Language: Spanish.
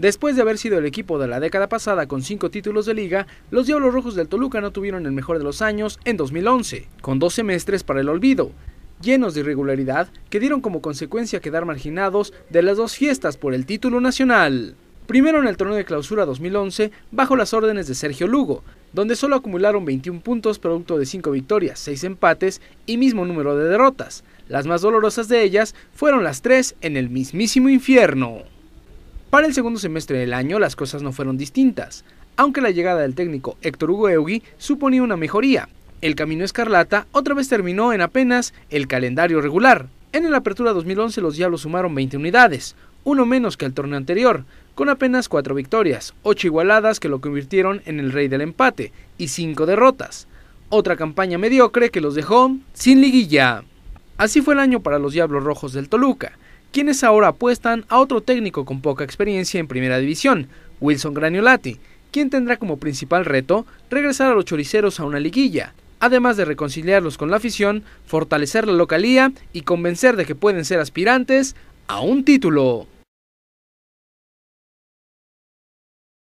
Después de haber sido el equipo de la década pasada con cinco títulos de liga, los Diablos Rojos del Toluca no tuvieron el mejor de los años en 2011, con dos semestres para el olvido, llenos de irregularidad que dieron como consecuencia quedar marginados de las dos fiestas por el título nacional. Primero en el torneo de clausura 2011, bajo las órdenes de Sergio Lugo, donde solo acumularon 21 puntos producto de 5 victorias, 6 empates y mismo número de derrotas. Las más dolorosas de ellas fueron las tres en el mismísimo infierno. Para el segundo semestre del año las cosas no fueron distintas, aunque la llegada del técnico Héctor Hugo Eugui suponía una mejoría. El Camino Escarlata otra vez terminó en apenas el calendario regular. En la Apertura 2011 los Diablos sumaron 20 unidades, uno menos que el torneo anterior, con apenas 4 victorias, 8 igualadas que lo convirtieron en el rey del empate y 5 derrotas. Otra campaña mediocre que los dejó sin liguilla. Así fue el año para los Diablos Rojos del Toluca, quienes ahora apuestan a otro técnico con poca experiencia en primera división, Wilson Graniolati, quien tendrá como principal reto regresar a los choriceros a una liguilla, además de reconciliarlos con la afición, fortalecer la localía y convencer de que pueden ser aspirantes a un título.